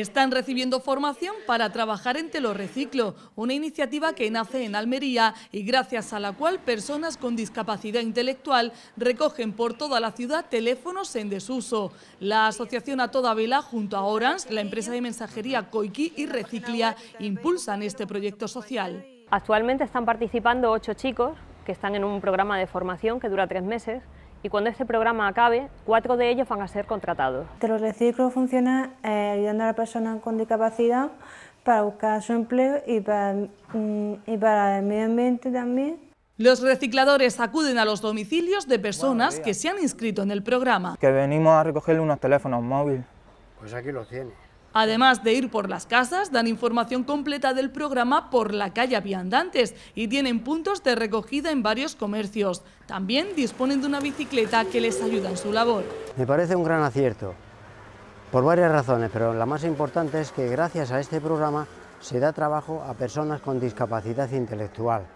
Están recibiendo formación para trabajar en Telorreciclo, una iniciativa que nace en Almería y gracias a la cual personas con discapacidad intelectual recogen por toda la ciudad teléfonos en desuso. La asociación A Toda Vela, junto a Orans, la empresa de mensajería Koiki y Reciclia, impulsan este proyecto social. Actualmente están participando ocho chicos que están en un programa de formación que dura tres meses y cuando este programa acabe, cuatro de ellos van a ser contratados. reciclo funciona eh, ayudando a la persona con discapacidad para buscar su empleo y para, mm, y para el medio ambiente también. Los recicladores acuden a los domicilios de personas que se han inscrito en el programa. Que venimos a recogerle unos teléfonos móviles. Pues aquí los tiene. Además de ir por las casas, dan información completa del programa por la calle viandantes y tienen puntos de recogida en varios comercios. También disponen de una bicicleta que les ayuda en su labor. Me parece un gran acierto, por varias razones, pero la más importante es que gracias a este programa se da trabajo a personas con discapacidad intelectual.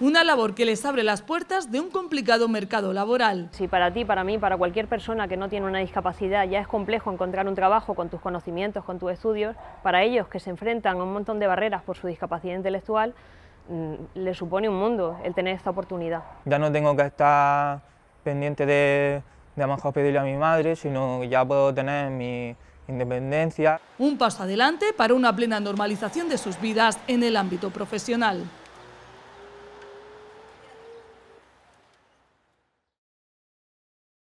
Una labor que les abre las puertas de un complicado mercado laboral. Si para ti, para mí, para cualquier persona que no tiene una discapacidad ya es complejo encontrar un trabajo con tus conocimientos, con tus estudios, para ellos que se enfrentan a un montón de barreras por su discapacidad intelectual, mm, le supone un mundo el tener esta oportunidad. Ya no tengo que estar pendiente de, de a pedirle a mi madre, sino ya puedo tener mi independencia. Un paso adelante para una plena normalización de sus vidas en el ámbito profesional.